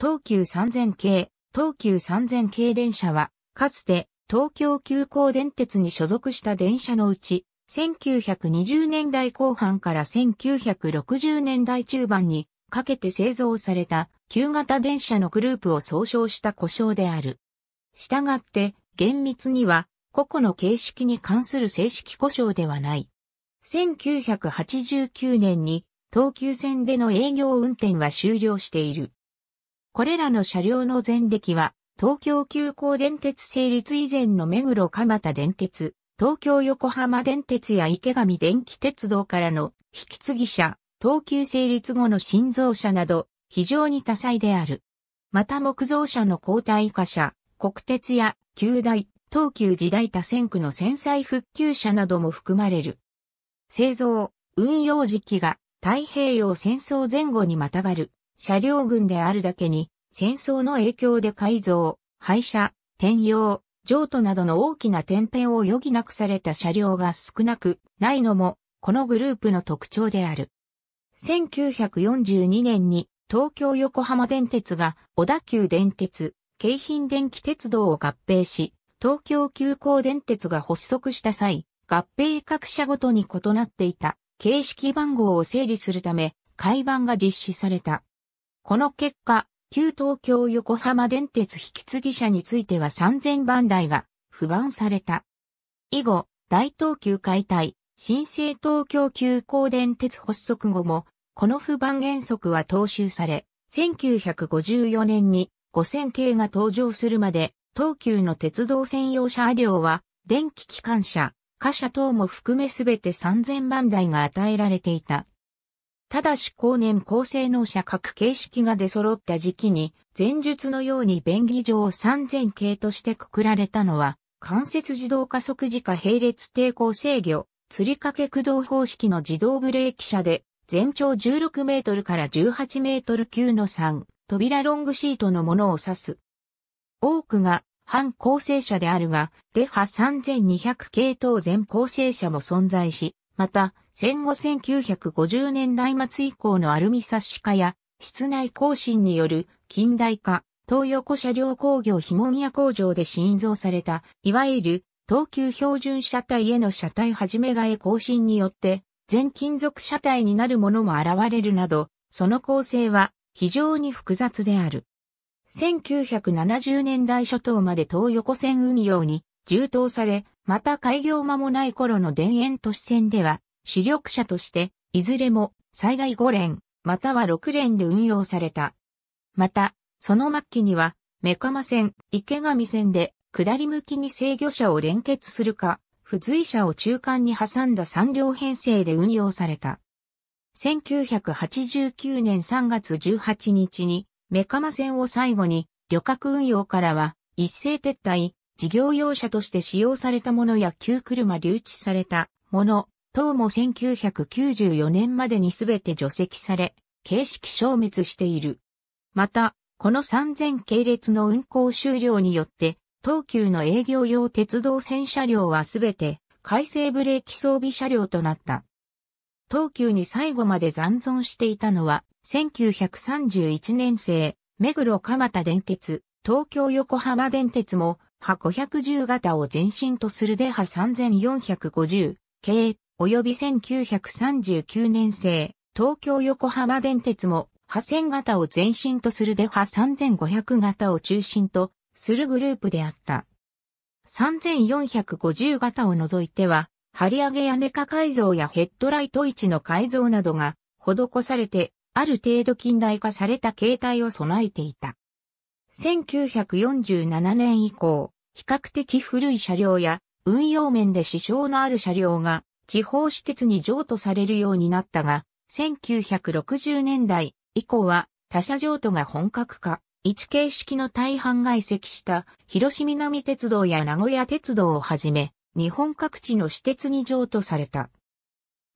東急3000系、東急3000系電車は、かつて東京急行電鉄に所属した電車のうち、1920年代後半から1960年代中盤にかけて製造された旧型電車のグループを総称した故障である。したがって厳密には個々の形式に関する正式故障ではない。1989年に東急線での営業運転は終了している。これらの車両の前歴は、東京急行電鉄成立以前の目黒蒲田電鉄、東京横浜電鉄や池上電気鉄道からの引き継ぎ車、東急成立後の新造車など、非常に多彩である。また木造車の交代化車、国鉄や旧大、東急時代多線区の戦災復旧車なども含まれる。製造、運用時期が太平洋戦争前後にまたがる車両群であるだけに、戦争の影響で改造、廃車、転用、譲渡などの大きな転変を余儀なくされた車両が少なくないのも、このグループの特徴である。1942年に東京横浜電鉄が小田急電鉄、京浜電気鉄道を合併し、東京急行電鉄が発足した際、合併各社ごとに異なっていた形式番号を整理するため、改版が実施された。この結果、旧東京横浜電鉄引き継ぎ車については3000番台が不満された。以後、大東急解体、新生東京急行電鉄発足後も、この不満。原則は踏襲され、1954年に5000系が登場するまで、東急の鉄道専用車両は、電気機関車、貨車等も含めすべて3000番台が与えられていた。ただし後年高性能車各形式が出揃った時期に、前述のように便宜上3000系としてくくられたのは、関節自動加速時化並列抵抗制御、吊り掛け駆動方式の自動ブレーキ車で、全長16メートルから18メートル級の3、扉ロングシートのものを指す。多くが半構成車であるが、デハ3200系統全構成車も存在し、また、戦後1950年代末以降のアルミッシ化や、室内更新による近代化、東横車両工業も門屋工場で新造された、いわゆる東急標準車体への車体始め替え更新によって、全金属車体になるものも現れるなど、その構成は非常に複雑である。1970年代初頭まで東横線運用に充当され、また開業間もない頃の田園都市線では、主力車として、いずれも最大5連、または6連で運用された。また、その末期には、目マ線、池上線で、下り向きに制御車を連結するか、付随車を中間に挟んだ3両編成で運用された。1989年3月18日に、目マ線を最後に、旅客運用からは、一斉撤退、事業用車として使用されたものや旧車留置されたもの、東も1994年までにすべて除籍され、形式消滅している。また、この3000系列の運行終了によって、東急の営業用鉄道線車両はすべて改正ブレーキ装備車両となった。東急に最後まで残存していたのは、1931年生、目黒蒲田電鉄、東京横浜電鉄も、箱510型を前身とするデ波3450系及び1939年製、東京横浜電鉄も、破線型を前身とするデハ3500型を中心とするグループであった。3450型を除いては、張り上げ屋根化改造やヘッドライト位置の改造などが施されて、ある程度近代化された形態を備えていた。1947年以降、比較的古い車両や運用面で支障のある車両が地方私鉄に譲渡されるようになったが、1960年代以降は他社譲渡が本格化、一形式の大半が移籍した広島南鉄道や名古屋鉄道をはじめ、日本各地の私鉄に譲渡された。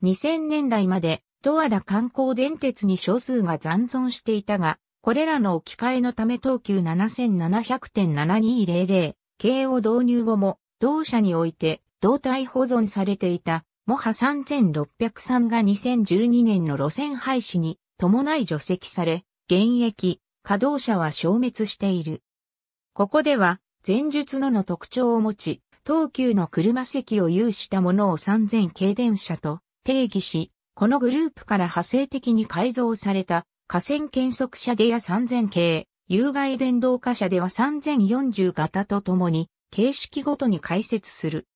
2000年代まで、十和田観光電鉄に少数が残存していたが、これらの置き換えのため東急7700.7200営を導入後も、同社において、胴体保存されていたモハ3603が2012年の路線廃止に伴い除籍され、現役、稼働者は消滅している。ここでは、前述のの特徴を持ち、東急の車席を有したものを3000軽電車と定義し、このグループから派生的に改造された河川検測車でや3000系、有害電動化車では3040型とともに、形式ごとに解説する。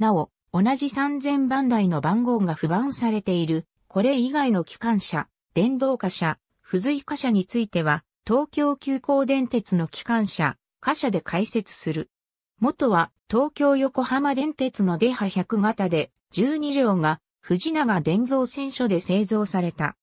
なお、同じ3000番台の番号が不番されている、これ以外の機関車、電動貨車、付随貨車については、東京急行電鉄の機関車、貨車で開設する。元は東京横浜電鉄のデハ100型で12両が藤永電造船所で製造された。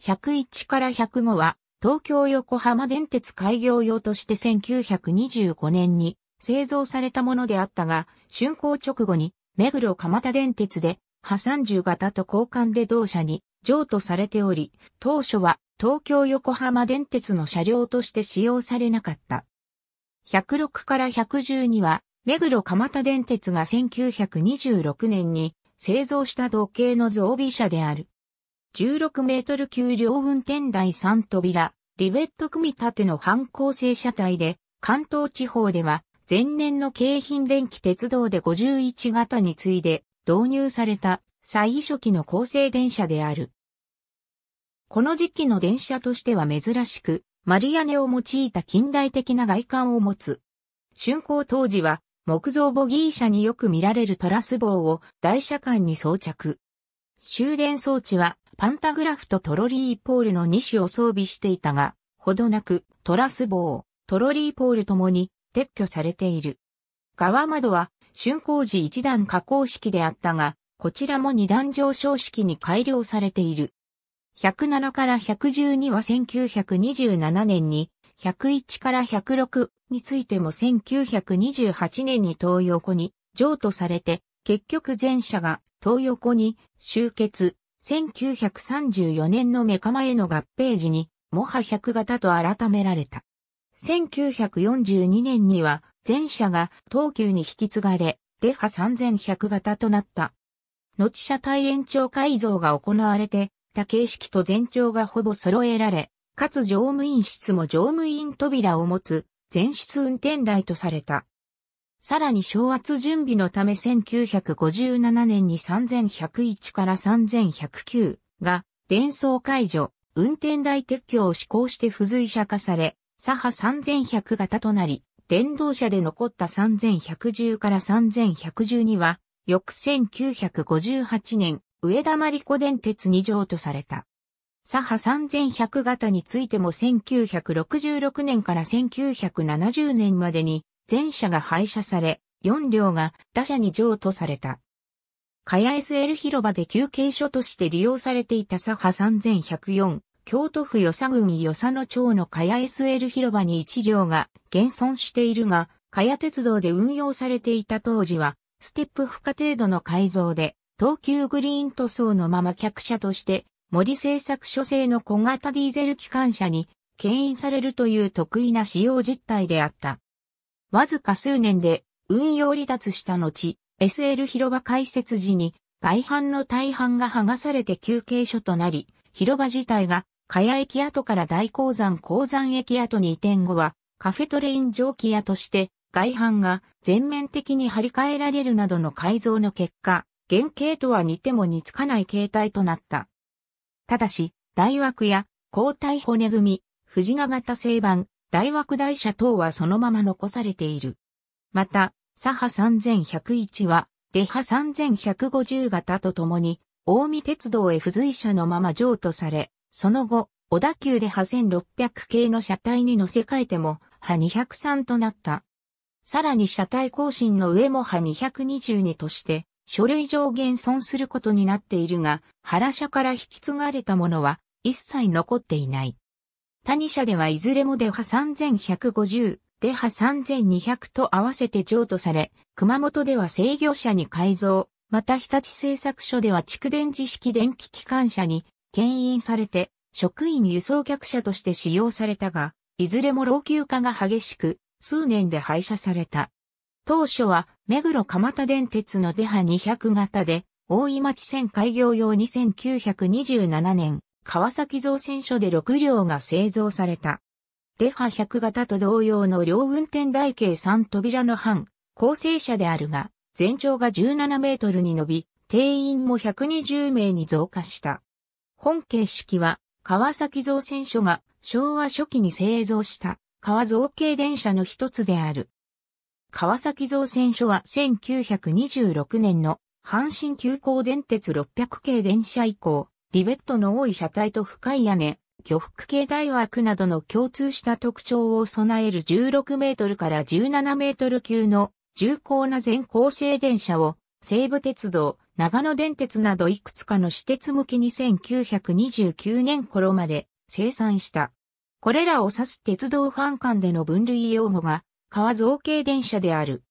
101から105は東京横浜電鉄開業用として1925年に製造されたものであったが、竣工直後に目黒蒲田電鉄で、破産重型と交換で同社に譲渡されており、当初は東京横浜電鉄の車両として使用されなかった。106から110には、目黒蒲田電鉄が1926年に製造した同型の増備車である。16メートル級両運転台3扉、リベット組み立ての反構成車体で、関東地方では前年の京浜電気鉄道で51型に次いで導入された最初期の構成電車である。この時期の電車としては珍しく、丸屋根を用いた近代的な外観を持つ。竣工当時は木造ボギー車によく見られるトラス棒を台車間に装着。終電装置はパンタグラフとトロリーポールの2種を装備していたが、ほどなくトラス棒、トロリーポールともに撤去されている。側窓は、竣工時一段加工式であったが、こちらも二段上昇式に改良されている。107から112は1927年に、101から106についても1928年に東横に譲渡されて、結局前者が東横に集結、1934年の目構えへの合併時に、もは100型と改められた。1942年には全車が東急に引き継がれ、デハ3100型となった。後車体延長改造が行われて、多形式と全長がほぼ揃えられ、かつ乗務員室も乗務員扉を持つ全室運転台とされた。さらに昇圧準備のため1957年に3101から3109が伝送解除、運転台撤去を施行して付随車化され、左派3100型となり、電動車で残った3110から3112は、翌1958年、上田真理子電鉄に譲渡された。左派3100型についても1966年から1970年までに全車が廃車され、4両が打車に譲渡された。カヤエスエル広場で休憩所として利用されていた左派3104京都府与佐郡与佐野町の茅 SL 広場に一両が現存しているが、茅鉄道で運用されていた当時は、ステップ負荷程度の改造で、東急グリーン塗装のまま客車として、森製作所製の小型ディーゼル機関車に牽引されるという得意な使用実態であった。わずか数年で運用離脱した後、SL 広場開設時に外板の大半が剥がされて休憩所となり、広場自体が茅駅跡から大鉱山鉱山駅跡に移転後は、カフェトレイン蒸気屋として、外板が全面的に張り替えられるなどの改造の結果、原型とは似ても似つかない形態となった。ただし、大枠や、交代骨組、藤ヶ型製版、大枠台車等はそのまま残されている。また、左派3101は、出派3150型とともに、大見鉄道へ付随車のまま譲渡され、その後、小田急で派1600系の車体に乗せ替えても、派203となった。さらに車体更新の上も派222として、書類上限損することになっているが、原社から引き継がれたものは一切残っていない。谷社ではいずれもでハ3150、で派3200と合わせて譲渡され、熊本では制御車に改造、また日立製作所では蓄電磁式電気機関車に牽引されて、職員輸送客車として使用されたが、いずれも老朽化が激しく、数年で廃車された。当初は、目黒蒲田電鉄のデハ200型で、大井町線開業用2927年、川崎造船所で6両が製造された。デハ100型と同様の両運転台形3扉の半、構成車であるが、全長が17メートルに伸び、定員も120名に増加した。本形式は、川崎造船所が昭和初期に製造した川造形電車の一つである。川崎造船所は1926年の阪神急行電鉄600系電車以降、リベットの多い車体と深い屋根、巨幅系大枠などの共通した特徴を備える16メートルから17メートル級の重厚な全構成電車を西武鉄道、長野電鉄などいくつかの私鉄向きに1929年頃まで生産した。これらを指す鉄道ファン間での分類用語が、川造形電車である。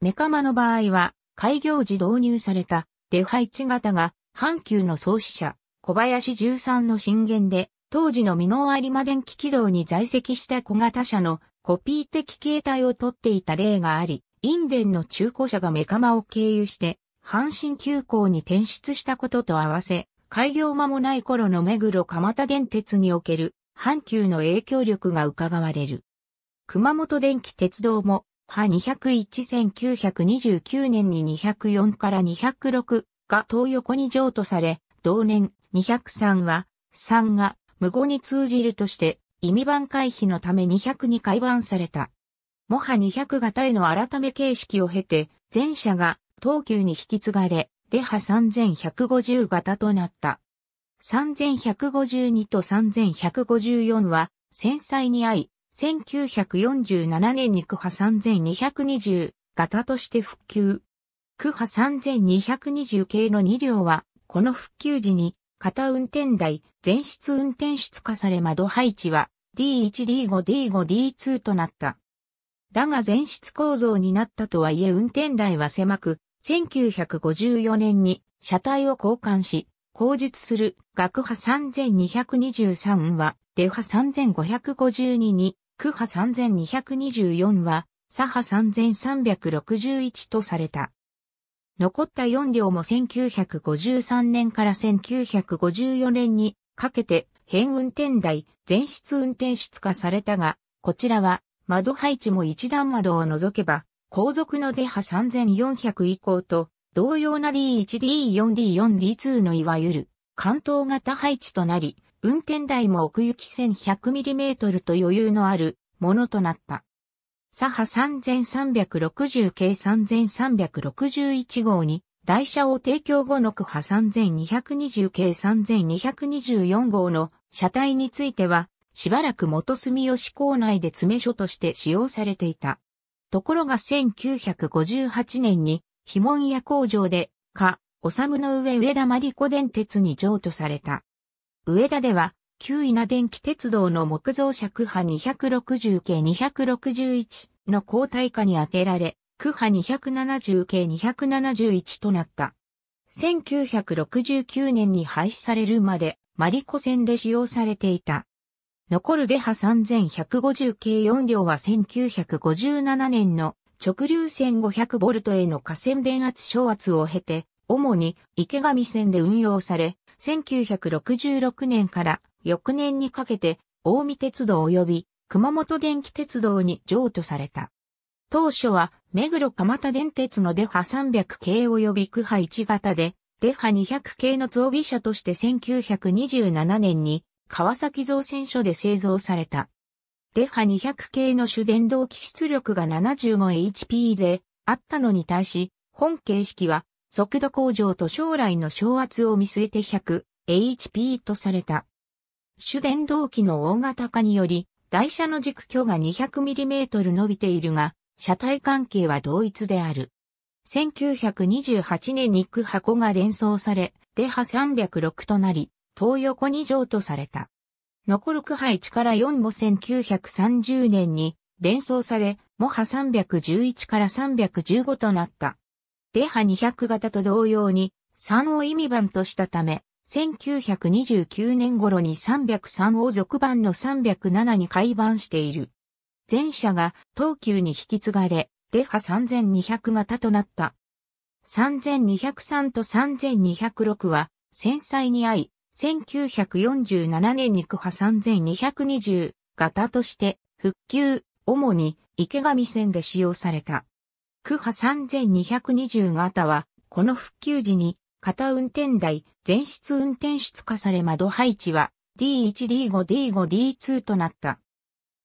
メカマの場合は、開業時導入された、デファイチ型が、阪急の創始者、小林十三の震源で、当時の美濃有馬電気軌道に在籍した小型車のコピー的形態をとっていた例があり、インデンの中古車がメカマを経由して阪神急行に転出したことと合わせ、開業間もない頃の目黒蒲田電鉄における阪急の影響力が伺われる。熊本電気鉄道も、派2011929年に204から206が東横に譲渡され、同年203は3が無語に通じるとして意味版回避のため200に改版された。もは200型への改め形式を経て、前者が東急に引き継がれ、デハ3150型となった。3152と3154は、戦災に遭い、1947年にクハ3220型として復旧。クハ3220系の2両は、この復旧時に、型運転台、全室運転室化され窓配置は、D1D5D5D2 となった。だが全室構造になったとはいえ運転台は狭く、1954年に車体を交換し、後述する学派3223は、デ派3552に、区派3224は、左派3361とされた。残った4両も1953年から1954年にかけて変運転台全室運転室化されたが、こちらは窓配置も一段窓を除けば、後続のデハ3400以降と、同様な D1、D4、D4、D2 のいわゆる、関東型配置となり、運転台も奥行き 1100mm と余裕のあるものとなった。左波3360系3361号に、台車を提供後の区波3220系3224号の車体については、しばらく元住吉港内で詰め所として使用されていた。ところが1958年に、非門屋工場で、か、おさむの上上田真理子電鉄に譲渡された。上田では、旧稲電気鉄道の木造尺波260系261の交代下に当てられ、区波270系271となった。1969年に廃止されるまで、マリコ線で使用されていた。残るデハ3150系4両は1957年の直流線5 0 0トへの河川電圧昇圧を経て、主に池上線で運用され、1966年から翌年にかけて、大見鉄道及び熊本電気鉄道に譲渡された。当初は、目黒蒲田電鉄のデハ300系及び区波1型で、デハ200系の増備車として1927年に川崎造船所で製造された。デハ200系の主電動機出力が 75HP であったのに対し、本形式は速度向上と将来の昇圧を見据えて 100HP とされた。主電動機の大型化により、台車の軸距が 200mm 伸びているが、車体関係は同一である。1928年に区箱が連想され、デハ306となり、東横二条とされた。残る区配地から4も1930年に伝送され、模波311から315となった。デハ200型と同様に3を意味番としたため、1929年頃に303を続番の307に改番している。前者が東急に引き継がれ、デハ3200型となった。3203と3206は、戦災に遭い、1947年に区波3220型として復旧、主に池上線で使用された。区波3220型は、この復旧時に、型運転台、全室運転室化され窓配置は、D1、D5、D5、D2 となった。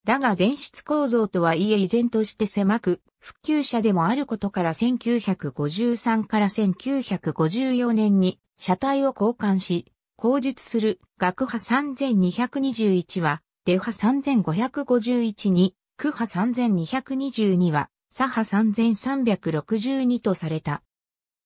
だが全室構造とはいえ依然として狭く、復旧車でもあることから1953から1954年に車体を交換し、口述する学派3221は、出派3551に、区派3222は、左派3362とされた。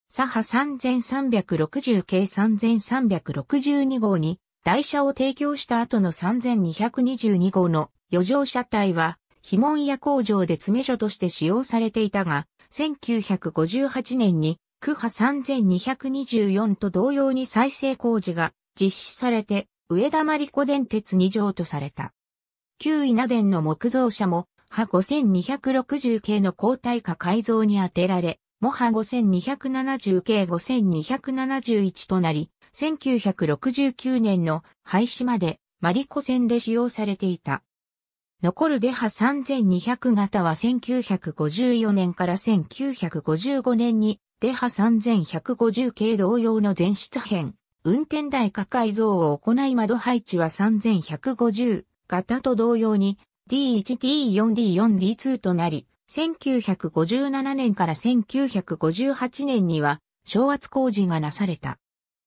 左派3360計3362号に、台車を提供した後の3222号の余剰車体は、非門や工場で詰め所として使用されていたが、1958年に、区派3224と同様に再生工事が実施されて、上田真理子電鉄に条とされた。旧稲電の木造車も、派5260系の交代化改造に当てられ、モハ5270系5271となり、1969年の廃止までマリコ線で使用されていた。残るデハ3200型は1954年から1955年にデハ3150系同様の全室編、運転台下改造を行い窓配置は3150型と同様に D1D4D4D2 となり、1957年から1958年には昭圧工事がなされた。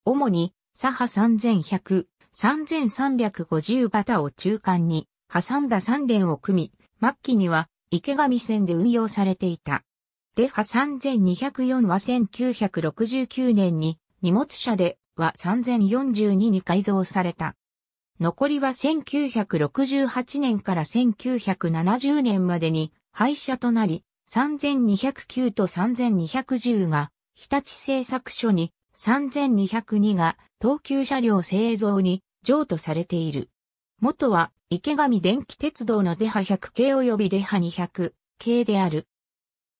主に左派3100、3350型を中間に挟んだ3連を組み、末期には池上線で運用されていた。デハ3204は1969年に荷物車では3042に改造された。残りは1968年から1970年までに廃車となり、3209と3210が日立製作所に、3202が東急車両製造に譲渡されている。元は池上電気鉄道のデハ100系及びデハ200系である。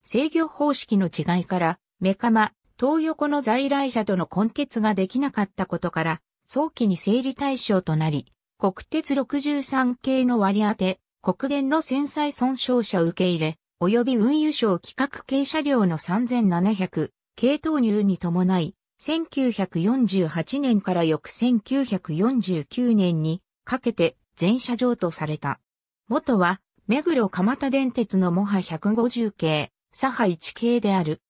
制御方式の違いから、メカマ、東横の在来車との根結ができなかったことから、早期に整理対象となり、国鉄63系の割り当て、国電の戦災損傷者受け入れ、及び運輸省企画系車両の3700系投入に伴い、1948年から翌1949年にかけて全車上とされた。元は、目黒蒲田電鉄のモハ150系、左派1系である。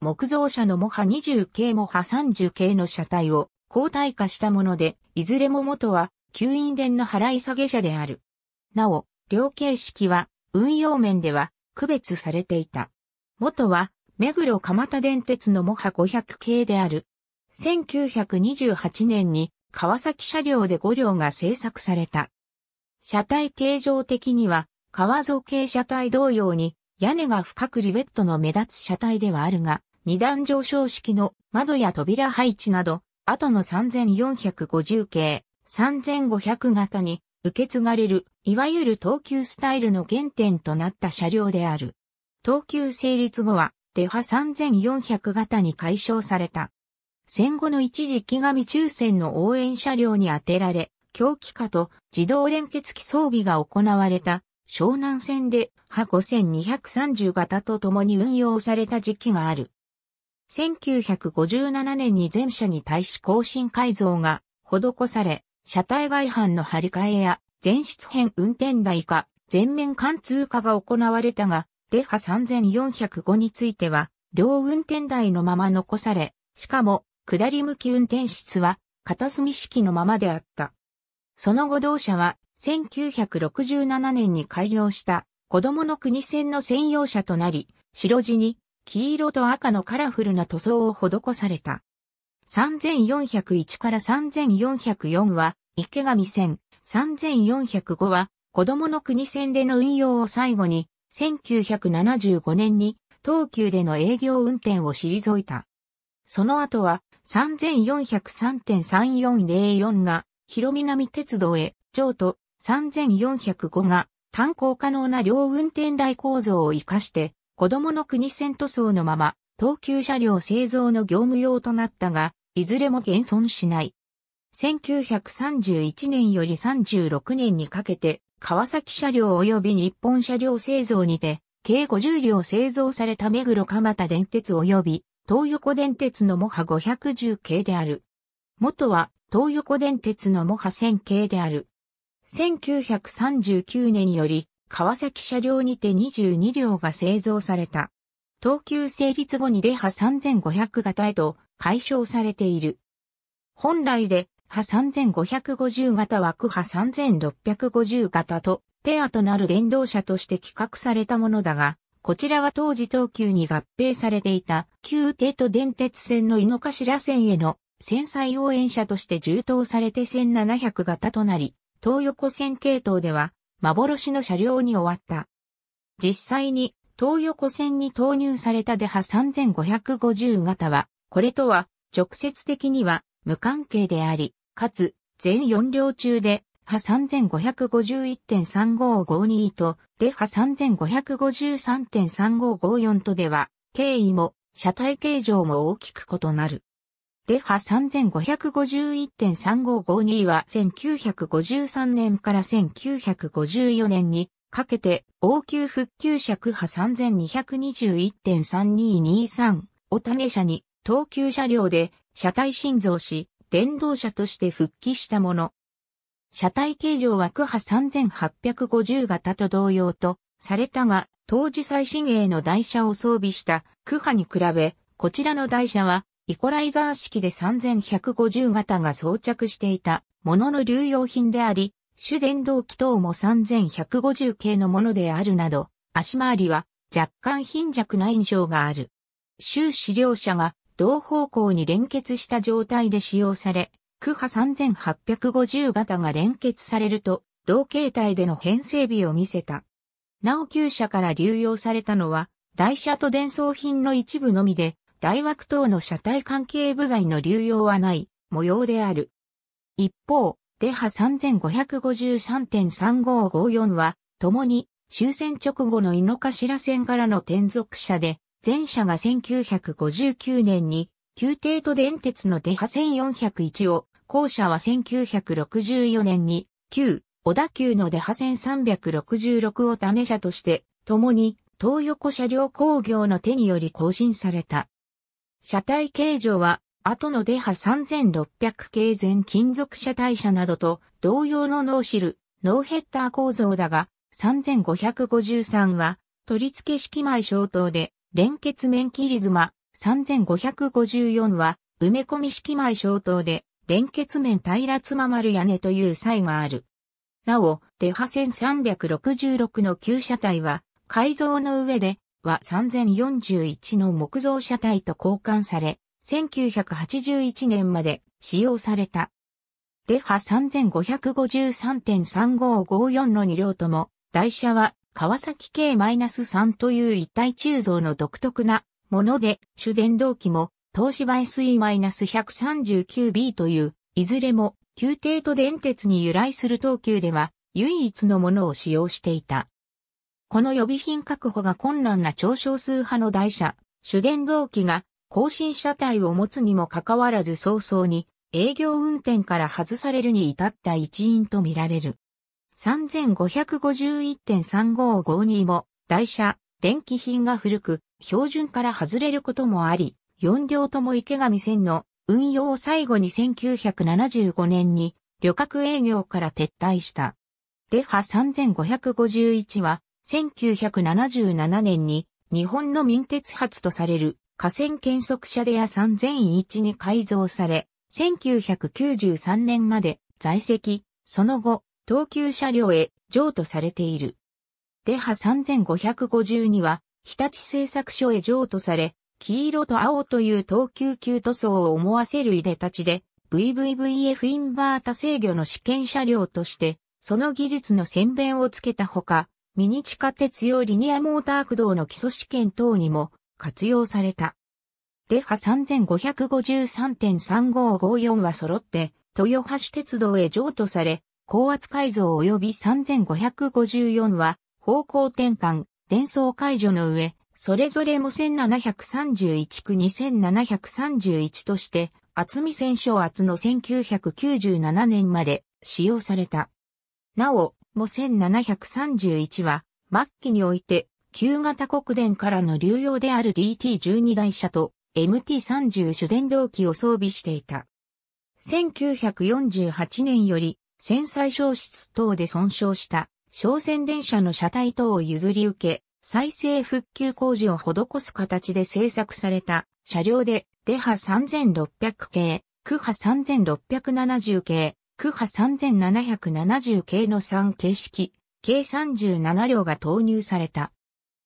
木造車のモハ20系モハ30系の車体を交代化したもので、いずれも元は吸引電の払い下げ車である。なお、両形式は運用面では区別されていた。元は目黒蒲田電鉄のモハ500系である。1928年に川崎車両で5両が製作された。車体形状的には川造形車体同様に屋根が深くリベットの目立つ車体ではあるが、二段上昇式の窓や扉配置など、後の3450系、3500型に受け継がれる、いわゆる東急スタイルの原点となった車両である。東急成立後は、デハ3400型に解消された。戦後の一時期上抽選の応援車両に当てられ、狂気化と自動連結機装備が行われた湘南線で歯5230型と共に運用された時期がある。1957年に全車に対し更新改造が施され、車体外反の張り替えや前室編運転台化、全面貫通化が行われたが、デハ3405については、両運転台のまま残され、しかも、下り向き運転室は、片隅式のままであった。その後同社は、1967年に開業した、子供の国線の専用車となり、白地に、黄色と赤のカラフルな塗装を施された。3401から3404は池上線、3405は子供の国線での運用を最後に、1975年に東急での営業運転を退いた。その後は3403.3404が広南鉄道へ、上と3405が炭鉱可能な両運転台構造を活かして子供の国線塗装のまま、東急車両製造の業務用となったが、いずれも現存しない。1931年より36年にかけて、川崎車両及び日本車両製造にて、計50両製造された目黒蒲田電鉄及び東横電鉄のモハ510系である。元は東横電鉄のモハ1000系である。1939年より川崎車両にて22両が製造された。東急成立後にデハ3500型へと解消されている。本来で、波3550型は枠波3650型とペアとなる電動車として企画されたものだが、こちらは当時東急に合併されていた旧帝都電鉄線の井の頭線への戦災応援車として充当されて1700型となり、東横線系統では幻の車両に終わった。実際に東横線に投入されたデハ3550型は、これとは直接的には無関係であり、かつ全4両中でハ3551.3552とデハ3553.3554とでは、経緯も車体形状も大きく異なる。レハ3551.3552は1953年から1954年にかけて応急復旧尺波3221.3223を種車に等級車両で車体新造し電動車として復帰したもの。車体形状は区波3850型と同様とされたが、当時最新鋭の台車を装備した区波に比べ、こちらの台車はイコライザー式で3150型が装着していたものの流用品であり、主電動機等も3150系のものであるなど、足回りは若干貧弱な印象がある。周資両車が同方向に連結した状態で使用され、区波3850型が連結されると、同形態での編成日を見せた。なお旧車から流用されたのは、台車と伝送品の一部のみで、大枠等の車体関係部材の流用はない模様である。一方、デハ3553.3554は、共に終戦直後の井の頭線からの転属車で、前者が1959年に、旧帝都電鉄のデハ1401を、後者は1964年に、旧、小田急のデハ1 366を種車として、共に、東横車両工業の手により更新された。車体形状は、後のデハ3600系全金属車体車などと同様のノーシル、ノーヘッダー構造だが、3553は、取り付け式枚消灯で、連結面切り妻、3554は、埋め込み式枚消灯で、連結面平つま丸屋根という際がある。なお、デハ1366の旧車体は、改造の上で、は3041の木造車体と交換され、1981年まで使用された。デハ3553.3554の2両とも、台車は川崎 K-3 という一体鋳造の独特なもので、主電動機も東芝 SE-139B という、いずれも旧帝都電鉄に由来する東急では唯一のものを使用していた。この予備品確保が困難な超少数派の台車、主電動機が更新車体を持つにもかかわらず早々に営業運転から外されるに至った一因とみられる。3551.3552も台車、電気品が古く、標準から外れることもあり、4両とも池上線の運用を最後に1975年に旅客営業から撤退した。デハ3551は1977年に日本の民鉄発とされる河川検測車で屋3001に改造され、1993年まで在籍、その後、東急車両へ譲渡されている。デハ3552は、日立製作所へ譲渡され、黄色と青という東急級塗装を思わせるいでたちで、VVVF インバータ制御の試験車両として、その技術の宣弁をつけたほか、ミニ地下鉄用リニアモーター駆動の基礎試験等にも活用された。デハ3553.3554は揃って、豊橋鉄道へ譲渡され、高圧改造及び3554は、方向転換、伝送解除の上、それぞれも1731区2731として、厚見線小圧の1997年まで使用された。なお、も1731は、末期において、旧型国電からの流用である DT12 台車と MT30 主電動機を装備していた。1948年より、戦災消失等で損傷した、商船電車の車体等を譲り受け、再生復旧工事を施す形で製作された車両で、デハ3600系、クハ3670系、区波3770系の3形式、計37両が投入された。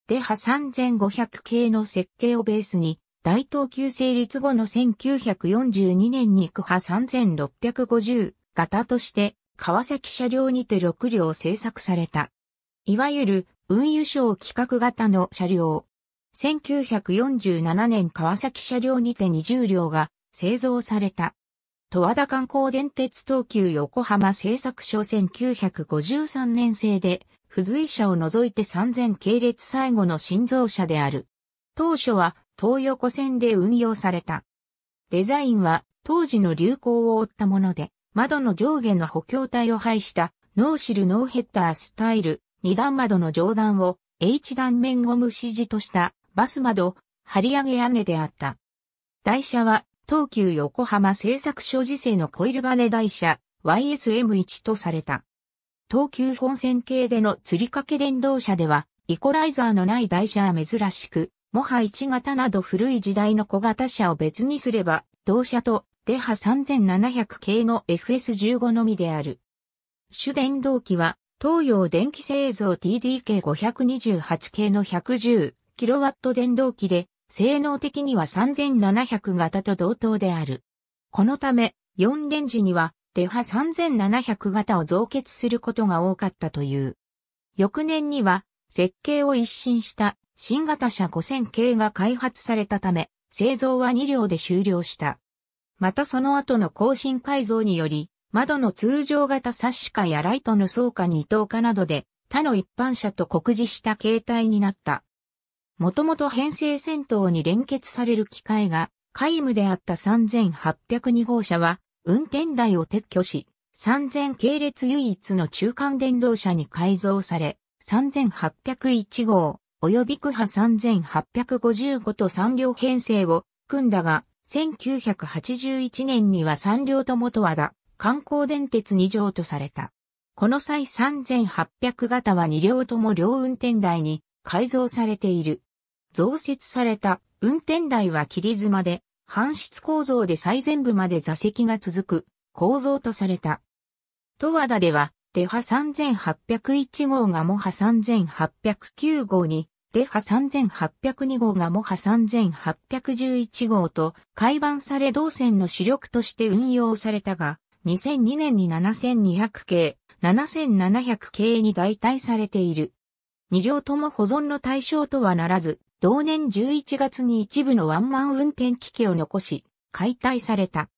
デハ3500系の設計をベースに、大東急成立後の1942年に区波3650型として、川崎車両にて6両製作された。いわゆる運輸省企画型の車両。1947年川崎車両にて20両が製造された。戸和田観光電鉄東急横浜製作所1953年製で、付随車を除いて3000系列最後の新造車である。当初は東横線で運用された。デザインは当時の流行を追ったもので、窓の上下の補強体を配したノーシルノーヘッダースタイル、二段窓の上段を H 断面ゴム指示としたバス窓、張り上げ屋根であった。台車は東急横浜製作所時世のコイルバネ台車 YSM1 とされた。東急本線系での吊り掛け電動車では、イコライザーのない台車は珍しく、もは1型など古い時代の小型車を別にすれば、同車とデハ3700系の FS15 のみである。主電動機は、東洋電気製造 TDK528 系の 110kW 電動機で、性能的には3700型と同等である。このため、4レンジには、デハ3700型を増結することが多かったという。翌年には、設計を一新した新型車5000系が開発されたため、製造は2両で終了した。またその後の更新改造により、窓の通常型サッシ化やライトの装化2等化などで、他の一般車と酷似した形態になった。もともと編成戦闘に連結される機械が、皆無であった3802号車は、運転台を撤去し、3000系列唯一の中間電動車に改造され、3801号、及び区波3855と3両編成を組んだが、1981年には3両ともとはだ、観光電鉄2条とされた。この際3800型は2両とも両運転台に改造されている。増設された運転台は切妻で、搬出構造で最前部まで座席が続く構造とされた。十和田では、デハ3801号がモハ3809号に、デハ3802号がモハ3811号と、改版され同線の主力として運用されたが、2002年に7200系、7700系に代替されている。二両とも保存の対象とはならず、同年11月に一部のワンマン運転機器を残し、解体された。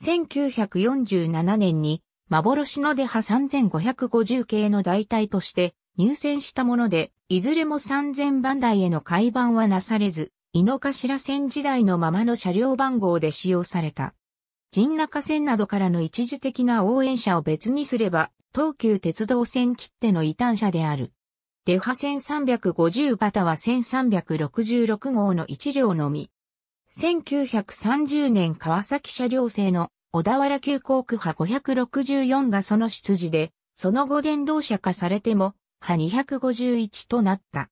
1947年に幻のデハ3550系の代替として入選したもので、いずれも3000番台への改版はなされず、井の頭線時代のままの車両番号で使用された。陣中線などからの一時的な応援車を別にすれば、東急鉄道線切手の異端車である。デハ1350型は1366号の1両のみ。1930年川崎車両製の小田原急行区派564がその出自で、その後電動車化されても、派251となった。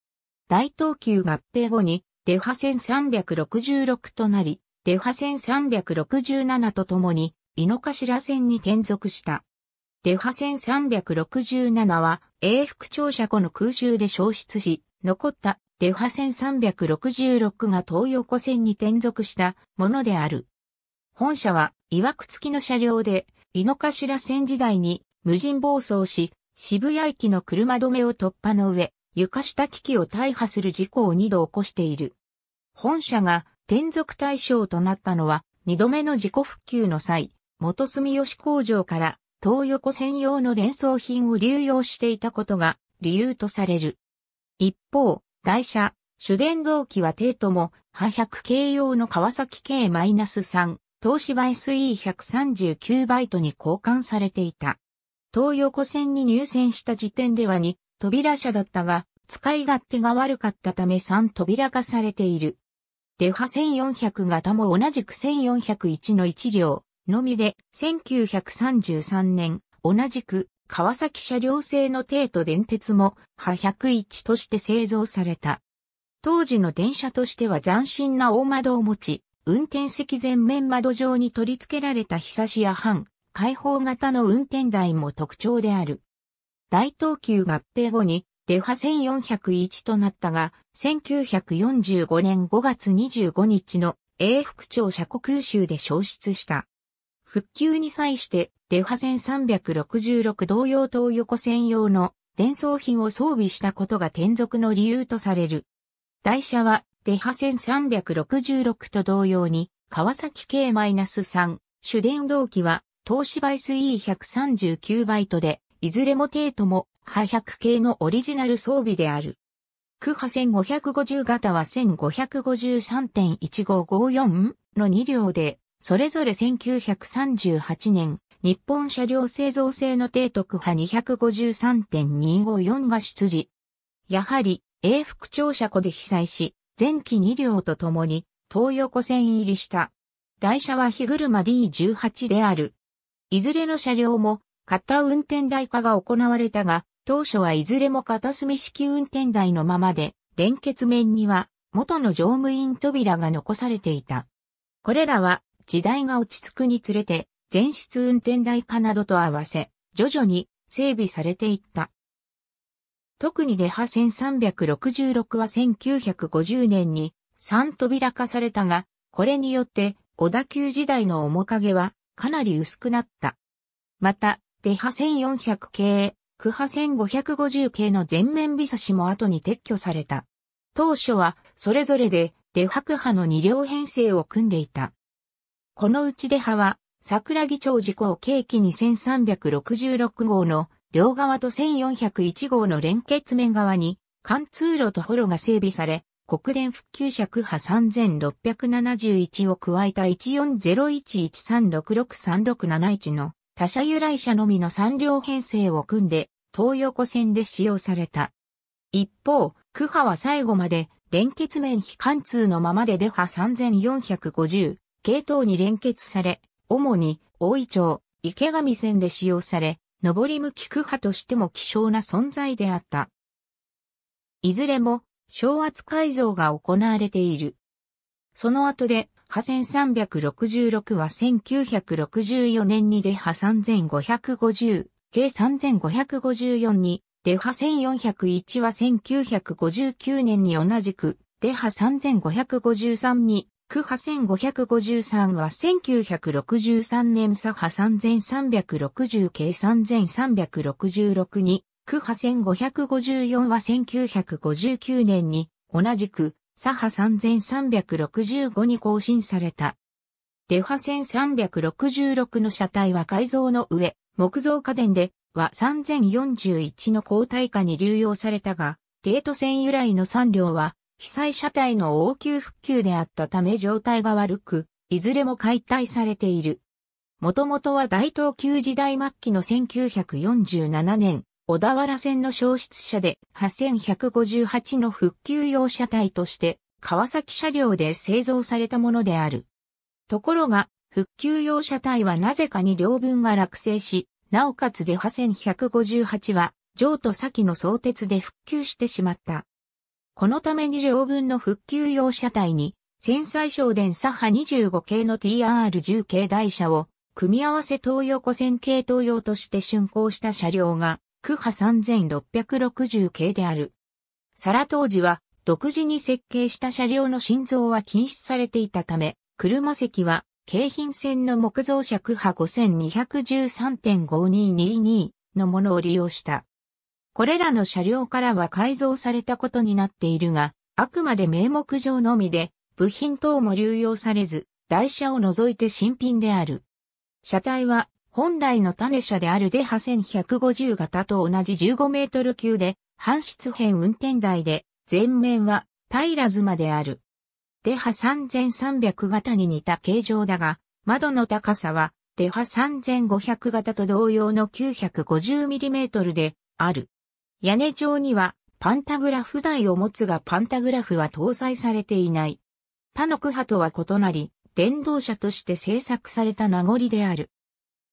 大東急合併後に、デハ1366となり、デハ1367ととに、井の頭線に転属した。デハ1367は、英福庁舎湖の空襲で消失し、残ったデファ線366が東横線に転属したものである。本社は、曰く付きの車両で、井の頭線時代に無人暴走し、渋谷駅の車止めを突破の上、床下機器を大破する事故を2度起こしている。本社が転属対象となったのは、2度目の事故復旧の際、元住吉工場から東横専用の伝送品を流用していたことが理由とされる。一方、台車、主電動機は低とも、波百0 0系用の川崎 K-3、東芝 SE139 バイトに交換されていた。東横線に入線した時点では2扉車だったが、使い勝手が悪かったため3扉化されている。デハ1400型も同じく1401の1両、のみで、1933年、同じく、川崎車両製の帝都電鉄も、波101として製造された。当時の電車としては斬新な大窓を持ち、運転席全面窓上に取り付けられたひさしや半、開放型の運転台も特徴である。大東急合併後に、デハ1401となったが、1945年5月25日の英福町車庫空襲で消失した。復旧に際してデハァ線366同様東横専用の伝送品を装備したことが転属の理由とされる。台車はデハァ線366と同様に川崎 K-3 主電動機は東芝 SE139 バイトでいずれも程度も波100系のオリジナル装備である。区波1550型は1553.1554の2両でそれぞれ1938年、日本車両製造製の低徳派253.254が出自。やはり、英福庁舎庫で被災し、前期2両と共に、東横線入りした。台車は日車 D18 である。いずれの車両も、片運転台化が行われたが、当初はいずれも片隅式運転台のままで、連結面には、元の乗務員扉が残されていた。これらは、時代が落ち着くにつれて、全室運転台化などと合わせ、徐々に整備されていった。特にデハ1366は1950年に3扉化されたが、これによって小田急時代の面影はかなり薄くなった。また、デハ1400系、クハ1550系の全面ビ差しも後に撤去された。当初はそれぞれでデハクハの2両編成を組んでいた。このうち出派は、桜木町事故を契機に1366号の両側と1401号の連結面側に、貫通路とホロが整備され、国電復旧車区波3671を加えた140113663671の他社由来車のみの3両編成を組んで、東横線で使用された。一方、区波は最後まで連結面非貫通のままで出波3450、系統に連結され、主に大井町、池上線で使用され、上り向き区派としても希少な存在であった。いずれも、昭圧改造が行われている。その後で、破線366は1964年に出破3550、計3554に、出破1401は1959年に同じく、出破3553に、クハ1553は1963年左派3360計3366に、クハ1554は1959年に、同じく、左派3365に更新された。デハ1366の車体は改造の上、木造家電で、は3041の交代化に流用されたが、デート線由来の3両は、被災車体の応急復旧であったため状態が悪く、いずれも解体されている。もともとは大東急時代末期の1947年、小田原線の消失車で8158の復旧用車体として川崎車両で製造されたものである。ところが、復旧用車体はなぜかに両分が落成し、なおかつで8158は、上と先の相鉄で復旧してしまった。このために両分の復旧用車体に、潜在省電左波25系の TR10 系台車を、組み合わせ東横線系統用として竣工した車両が、区波3660系である。サラ当時は、独自に設計した車両の心臓は禁止されていたため、車席は、京浜線の木造車区波5213.5222のものを利用した。これらの車両からは改造されたことになっているが、あくまで名目上のみで、部品等も流用されず、台車を除いて新品である。車体は、本来の種車であるデハ1150型と同じ15メートル級で、半室編運転台で、前面は、平妻である。デハ3300型に似た形状だが、窓の高さは、デハ3500型と同様の 950mm で、ある。屋根上にはパンタグラフ台を持つがパンタグラフは搭載されていない。他の区派とは異なり、電動車として製作された名残である。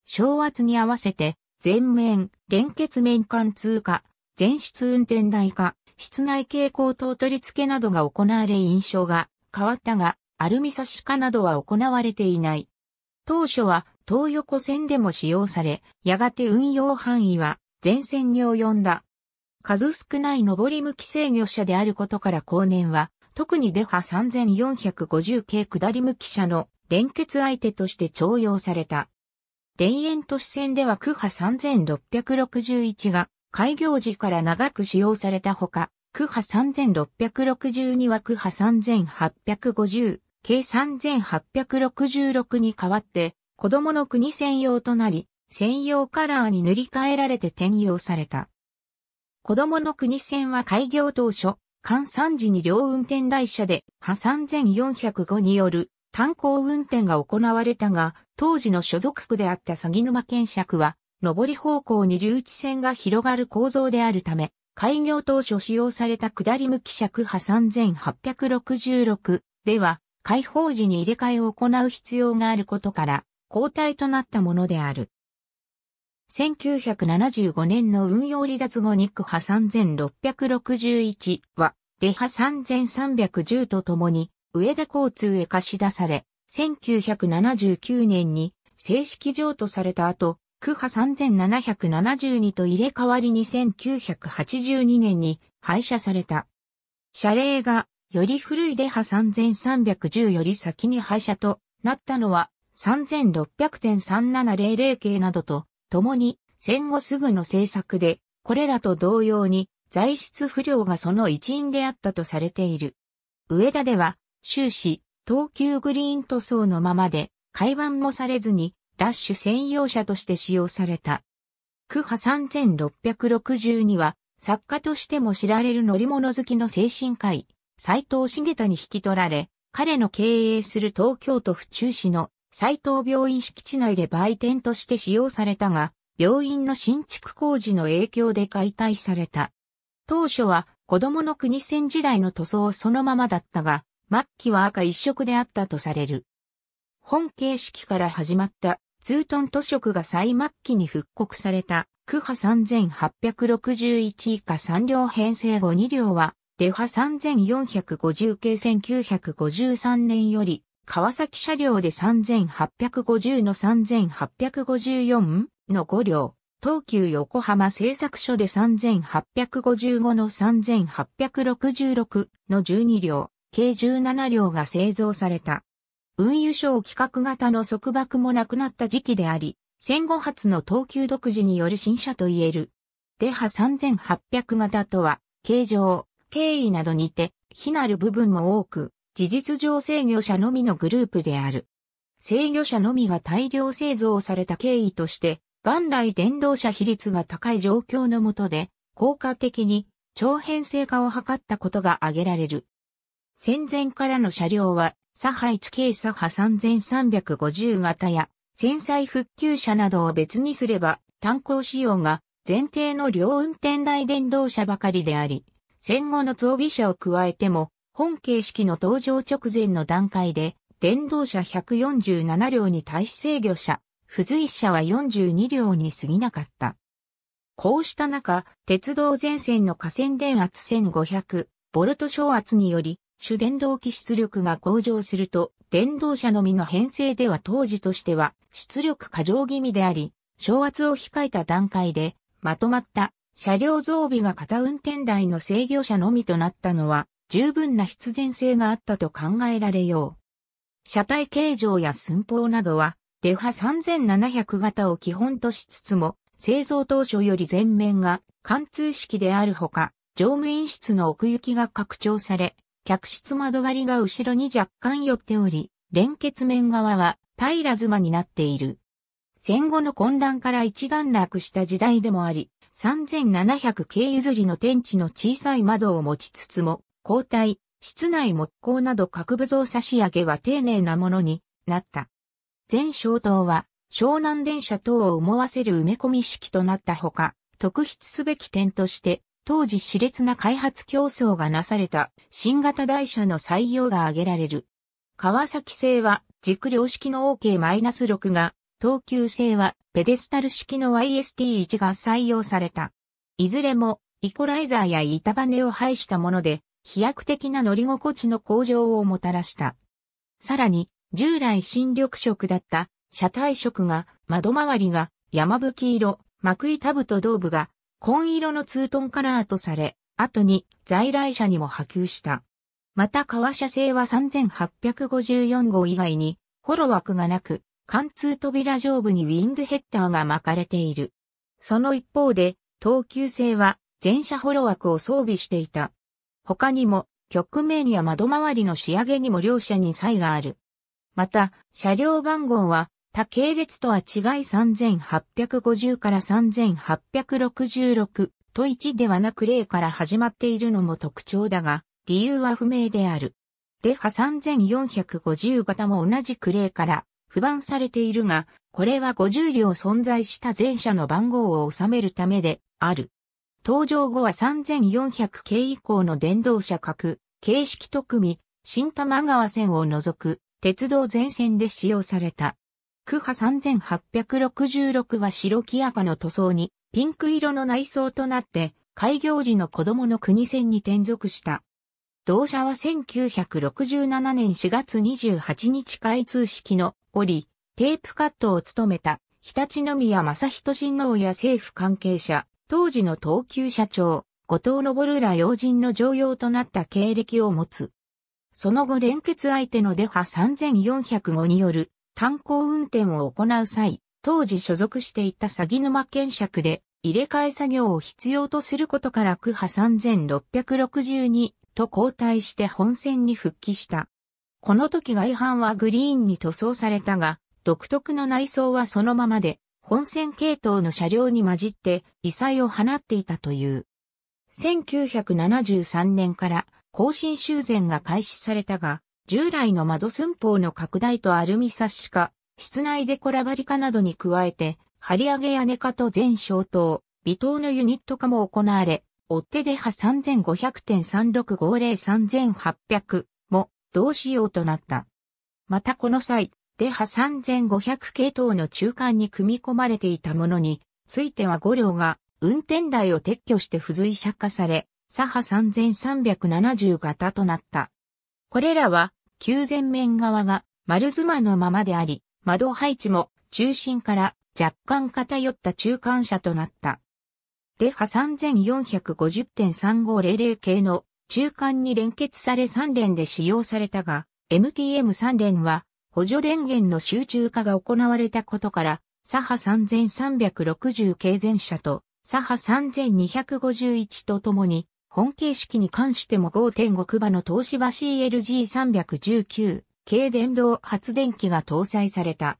昭圧に合わせて、全面、連結面間通過、全室運転台化、室内蛍光灯取り付けなどが行われ印象が変わったが、アルミ差し化などは行われていない。当初は東横線でも使用され、やがて運用範囲は全線に及んだ。数少ない上り向き制御車であることから後年は、特にデハ3450系下り向き車の連結相手として徴用された。田園都市線では区波3661が開業時から長く使用されたほか、区波3662は区波3850、計3866に代わって、子供の国専用となり、専用カラーに塗り替えられて転用された。子供の国線は開業当初、関3時に両運転台車で、破3405による炭鉱運転が行われたが、当時の所属区であった鷺沼県尺は、上り方向に留置線が広がる構造であるため、開業当初使用された下り向き尺破3866では、開放時に入れ替えを行う必要があることから、交代となったものである。1975年の運用離脱後ニック派3661は、デ派3310とともに、上田交通へ貸し出され、1979年に正式譲渡された後、区派3772と入れ替わりに1982年に廃車された。車礼がより古いデハ3310より先に廃車となったのは3600.3700系などと共に戦後すぐの政策で、これらと同様に材質不良がその一因であったとされている。上田では終始東急グリーン塗装のままで、改版もされずに、ラッシュ専用車として使用された。区派3662は、作家としても知られる乗り物好きの精神科医、斎藤茂太に引き取られ、彼の経営する東京都府中市の斎藤病院敷地内で売店として使用されたが、病院の新築工事の影響で解体された。当初は子供の国戦時代の塗装そのままだったが、末期は赤一色であったとされる。本形式から始まったツートン塗色が最末期に復刻された区派3861以下3両編成後2両は、デ派3450系1953年より川崎車両で3850の 3854? の5両、東急横浜製作所で3855の3866の12両、計17両が製造された。運輸省企画型の束縛もなくなった時期であり、戦後初の東急独自による新車といえる。デハ3800型とは、形状、経緯などにて、非なる部分も多く、事実上制御者のみのグループである。制御者のみが大量製造された経緯として、元来電動車比率が高い状況の下で、効果的に長編成化を図ったことが挙げられる。戦前からの車両は、サハ一系サハ3350型や、戦災復旧車などを別にすれば、炭鉱仕様が前提の両運転台電動車ばかりであり、戦後の装備車を加えても、本形式の登場直前の段階で、電動車147両に対し制御車、付随車は42両に過ぎなかった。こうした中、鉄道全線の河川電圧1500、ボルト小圧により、主電動機出力が向上すると、電動車のみの編成では当時としては、出力過剰気味であり、小圧を控えた段階で、まとまった車両増備が片運転台の制御車のみとなったのは、十分な必然性があったと考えられよう。車体形状や寸法などは、デファ3700型を基本としつつも、製造当初より前面が貫通式であるほか、乗務員室の奥行きが拡張され、客室窓割りが後ろに若干寄っており、連結面側は平ら妻になっている。戦後の混乱から一段落した時代でもあり、3700系譲りの天地の小さい窓を持ちつつも、交代、室内木工など各部造差し上げは丁寧なものになった。全小灯は湘南電車等を思わせる埋め込み式となったほか、特筆すべき点として、当時熾烈な開発競争がなされた新型台車の採用が挙げられる。川崎製は軸量式の OK-6 が、東急製はペデスタル式の YST1 が採用された。いずれもイコライザーや板バネを配したもので、飛躍的な乗り心地の向上をもたらした。さらに、従来新緑色だった車体色が、窓周りが山吹色、幕板部と胴部が紺色のツートンカラーとされ、後に在来車にも波及した。また革車製は3854号以外に、ホロ枠がなく、貫通扉上部にウィングヘッダーが巻かれている。その一方で、東急製は全車ホロ枠を装備していた。他にも、曲面や窓周りの仕上げにも両者に差異がある。また、車両番号は、他系列とは違い3850から3866と1ではなく0から始まっているのも特徴だが、理由は不明である。デハ3450型も同じく0から不番されているが、これは50両存在した全車の番号を収めるためである。登場後は3400系以降の電動車各、形式特組、新玉川線を除く、鉄道全線で使用された。区波3866は白木赤の塗装に、ピンク色の内装となって、開業時の子供の国線に転属した。同社は1967年4月28日開通式の折、テープカットを務めた、日立宮正人親王や政府関係者、当時の東急社長、後藤昇ら要人の常用となった経歴を持つ。その後連結相手のデハ3405による炭鉱運転を行う際、当時所属していた詐欺沼検釈で入れ替え作業を必要とすることから区派3662と交代して本線に復帰した。この時外反はグリーンに塗装されたが、独特の内装はそのままで、本線系統の車両に混じって異彩を放っていたという。1973年から更新修繕が開始されたが、従来の窓寸法の拡大とアルミサッシ化、室内デコラバリ化などに加えて、張り上げ屋根化と全消灯、微灯のユニット化も行われ、追手で派3500.36503800も同仕様となった。またこの際、デハ3500系統の中間に組み込まれていたものについては5両が運転台を撤去して付随車化され、左ハ3370型となった。これらは、旧前面側が丸妻のままであり、窓配置も中心から若干偏った中間車となった。デハ3450.3500系の中間に連結され3連で使用されたが、MTM3 連は補助電源の集中化が行われたことから、左波3360軽全車と左波3251とともに、本形式に関しても5.5馬の東芝 CLG319 軽電動発電機が搭載された。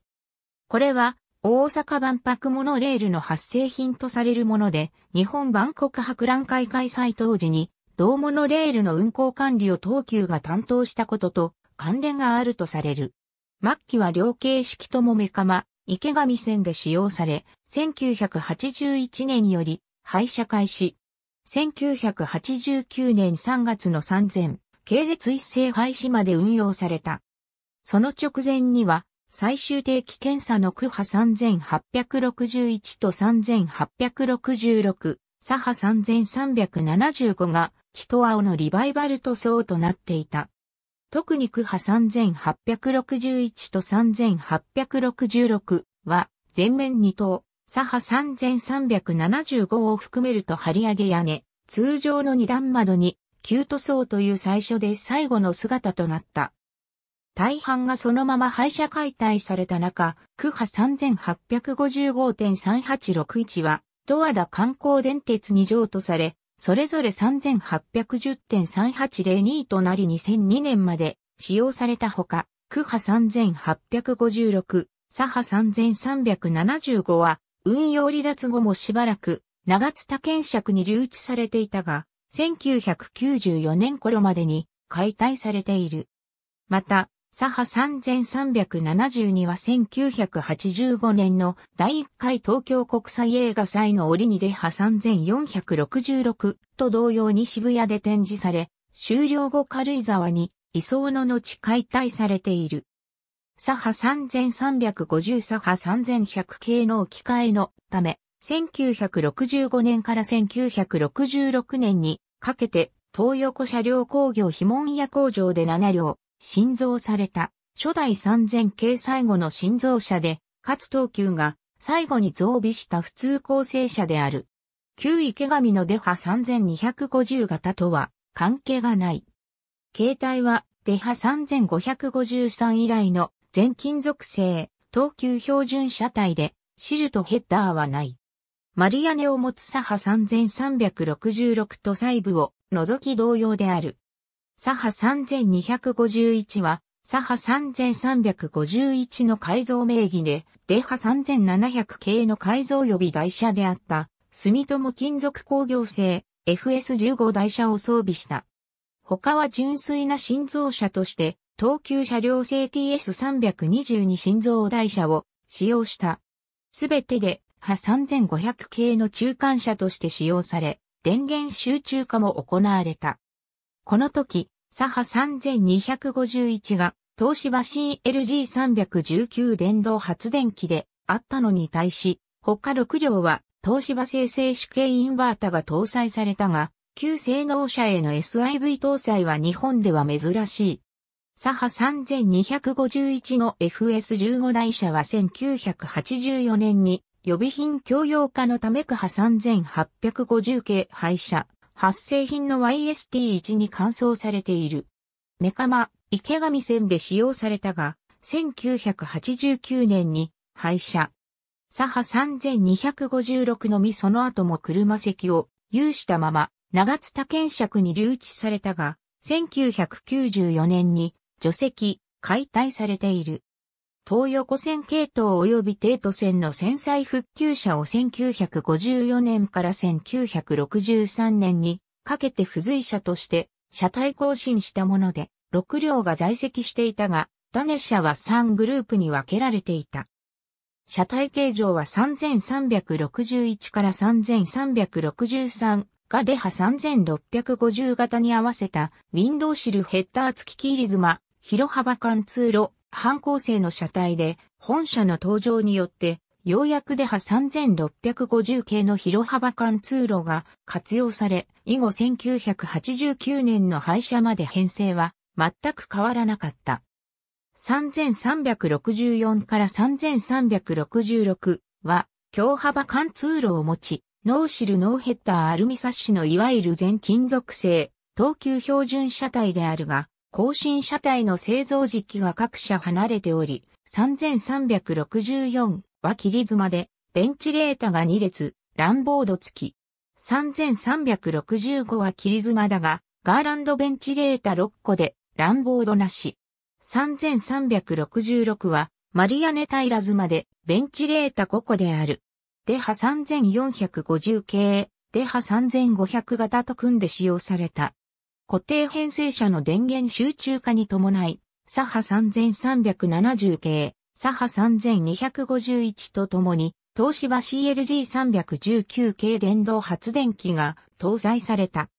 これは大阪万博モノレールの発生品とされるもので、日本万国博覧会開催当時に、同モノレールの運行管理を東急が担当したことと関連があるとされる。末期は両形式ともめかま、池上線で使用され、1981年より廃車開始。1989年3月の3000、系列一斉廃止まで運用された。その直前には、最終定期検査の区波3861と3866、左波3375が、キトアのリバイバル塗装となっていた。特に区派3861と3866は、全面2棟、左派3375を含めると張り上げ屋根、通常の2段窓に、急塗装という最初で最後の姿となった。大半がそのまま廃車解体された中、区波3855.3861は、ドアダ観光電鉄2譲とされ、それぞれ3810.3802となり2002年まで使用されたほか、区ハ3856、サハ3375は運用離脱後もしばらく長津田検釈に留置されていたが、1994年頃までに解体されている。また、左派3372は1985年の第1回東京国際映画祭の折に出派3466と同様に渋谷で展示され、終了後軽井沢に移送の後解体されている。左派3350左派3100系の置き換えのため、1965年から1966年にかけて東横車両工業非門屋工場で7両、新造された初代3000系最後の新造車で、かつ東急が最後に増備した普通構成車である。旧池上のデハ3250型とは関係がない。携帯はデハ3553以来の全金属製、東急標準車体で、シルとヘッダーはない。マリアネを持つ左派3366と細部を除き同様である。左派3251は、左派3351の改造名義で、デハ3700系の改造予備台車であった、住友金属工業製 FS15 台車を装備した。他は純粋な新造車として、東急車両製 TS322 新造台車を使用した。すべてで、派3500系の中間車として使用され、電源集中化も行われた。この時、サハ3251が東芝 CLG319 電動発電機であったのに対し、他6両は東芝生成主系インバータが搭載されたが、旧性能車への SIV 搭載は日本では珍しい。サハ3251の FS15 台車は1984年に予備品供用化のためクハ3850系廃車。発生品の YST1 に換装されている。メカマ、池上線で使用されたが、1989年に廃車。左派3256のみその後も車席を有したまま、長津田検尺に留置されたが、1994年に除籍、解体されている。東横線系統及び帝都線の戦災復旧車を1954年から1963年にかけて付随車として車体更新したもので、6両が在籍していたが、種車は3グループに分けられていた。車体形状は3361から3363がデハ3650型に合わせたウィンドウシルヘッダー付きキーリズマ、広幅間通路、反抗性の車体で、本社の登場によって、ようやくでは3650系の広幅間通路が活用され、以後1989年の廃車まで編成は全く変わらなかった。3364から3366は、強幅間通路を持ち、ノーシルノーヘッダーアルミサッシのいわゆる全金属製、等級標準車体であるが、更新車体の製造時期が各社離れており、3364は切り妻で、ベンチレータが2列、ランボード付き。3365は切り妻だが、ガーランドベンチレータ6個で、ランボードなし。3366は、マリアネタイズ妻で、ベンチレータ5個である。デハ3450系、デハ3500型と組んで使用された。固定編成車の電源集中化に伴い、サハ3370系、サハ3251とともに、東芝 CLG319 系電動発電機が搭載された。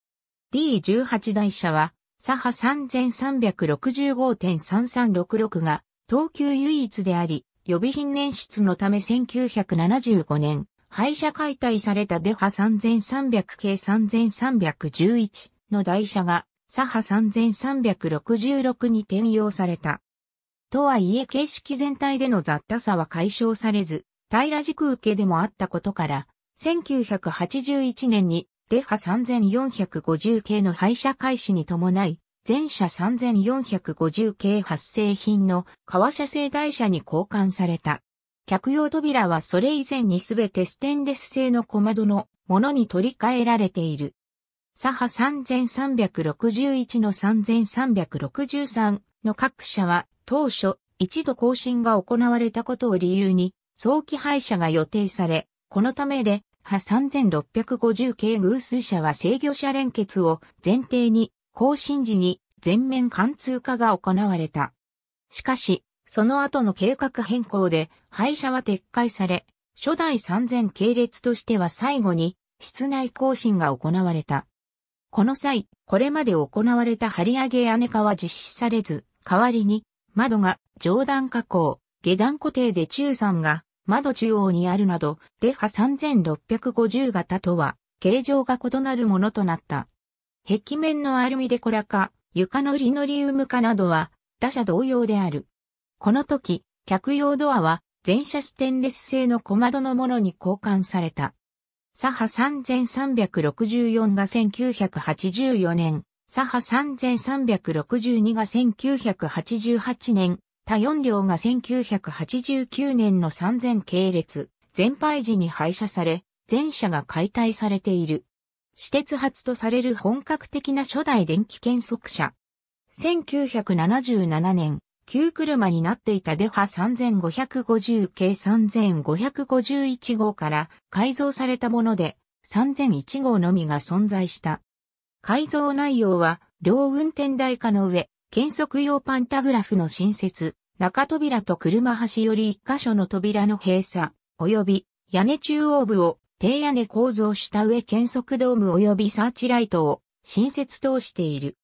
D18 台車は、サハ3365.3366が、東急唯一であり、予備品捻出のため1975年、廃車解体されたデハ3300系3311の台車が、左派3366に転用された。とはいえ形式全体での雑多さは解消されず、平軸受けでもあったことから、1981年にデハ3450系の廃車開始に伴い、全車3450系発生品の革車製台車に交換された。客用扉はそれ以前にすべてステンレス製の小窓のものに取り替えられている。左派3361の3363の各社は当初一度更新が行われたことを理由に早期廃車が予定され、このためで派3650系偶数車は制御車連結を前提に更新時に全面貫通化が行われた。しかし、その後の計画変更で廃車は撤回され、初代3000系列としては最後に室内更新が行われた。この際、これまで行われた張り上げ屋根化は実施されず、代わりに、窓が上段加工、下段固定で中3が窓中央にあるなど、デハ3650型とは、形状が異なるものとなった。壁面のアルミデコラ化、床のリノリウム化などは、他社同様である。この時、客用ドアは、全車ステンレス製の小窓のものに交換された。左派3364が1984年、左派3362が1988年、他4両が1989年の3000系列、全廃時に廃車され、全車が解体されている。私鉄発とされる本格的な初代電気検測車。1977年、旧車になっていたデハ3550系3551号から改造されたもので3001号のみが存在した。改造内容は両運転台下の上、検測用パンタグラフの新設、中扉と車端より一箇所の扉の閉鎖、及び屋根中央部を低屋根構造した上検測ドーム及びサーチライトを新設通している。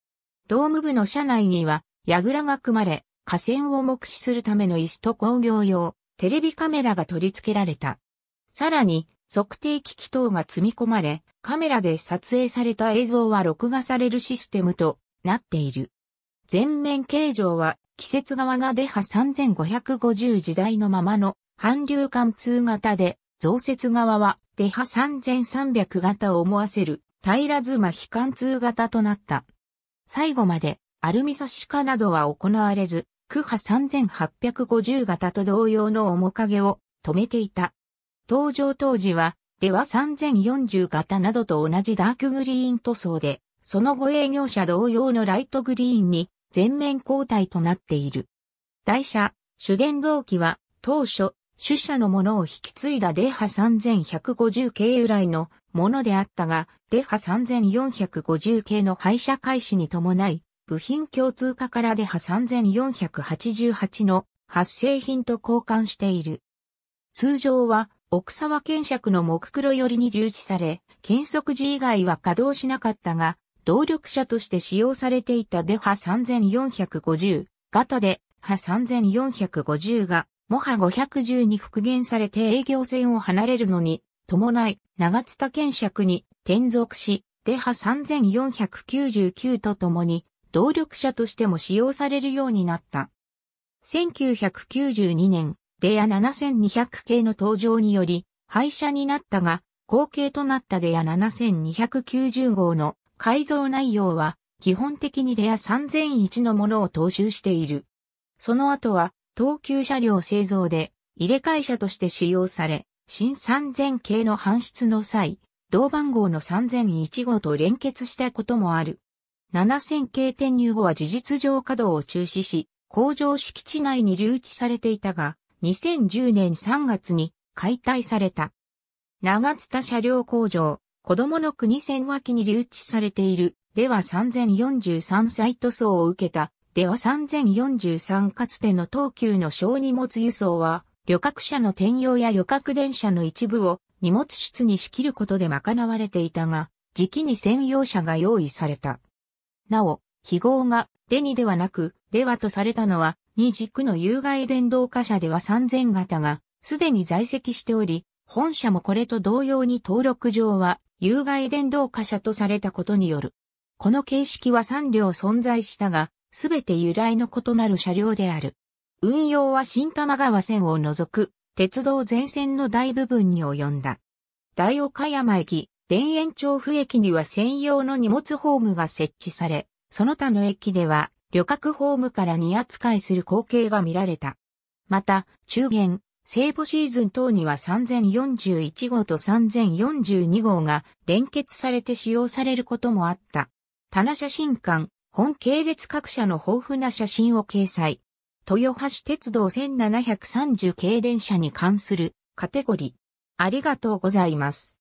ドーム部の車内には、櫓が組まれ、河川を目視するための椅子と工業用、テレビカメラが取り付けられた。さらに、測定機器等が積み込まれ、カメラで撮影された映像は録画されるシステムとなっている。全面形状は、季節側が出波3550時代のままの、韓流貫通型で、増設側は、出波3300型を思わせる、平妻非貫通型となった。最後まで、アルミサッシ化などは行われず、クハ3850型と同様の面影を止めていた。登場当時は、では3040型などと同じダークグリーン塗装で、その後営業車同様のライトグリーンに全面交代となっている。台車、主電動機は、当初、主車のものを引き継いだデハ3150系由来のものであったが、デハ3450系の廃車開始に伴い、部品共通化からでハ3488の発生品と交換している。通常は奥沢検尺の目黒寄りに留置され、検測時以外は稼働しなかったが、動力車として使用されていたデハ3450型で、ハ3450が、モハ510に復元されて営業線を離れるのに、伴い、長津田検尺に転属し、デハ3499とともに、動力車としても使用されるようになった。1992年、デア7200系の登場により、廃車になったが、後継となったデア7290号の改造内容は、基本的にデア3001のものを踏襲している。その後は、等級車両製造で、入れ替え車として使用され、新3000系の搬出の際、同番号の3001号と連結したこともある。7000系転入後は事実上稼働を中止し、工場敷地内に留置されていたが、2010年3月に解体された。長津田車両工場、子供の国線脇に留置されている、では3043サイト層を受けた、では3043かつての東急の小荷物輸送は、旅客車の転用や旅客電車の一部を荷物室に仕切ることで賄われていたが、時期に専用車が用意された。なお、記号がデニではなく、ではとされたのは、二軸の有害電動貨車では3000型が、すでに在籍しており、本社もこれと同様に登録上は、有害電動貨車とされたことによる。この形式は3両存在したが、すべて由来の異なる車両である。運用は新玉川線を除く、鉄道全線の大部分に及んだ。大岡山駅、田園調布駅には専用の荷物ホームが設置され、その他の駅では旅客ホームから荷扱いする光景が見られた。また、中元、聖母シーズン等には3041号と3042号が連結されて使用されることもあった。棚写真館、本系列各社の豊富な写真を掲載。豊橋鉄道1730系電車に関するカテゴリー。ありがとうございます。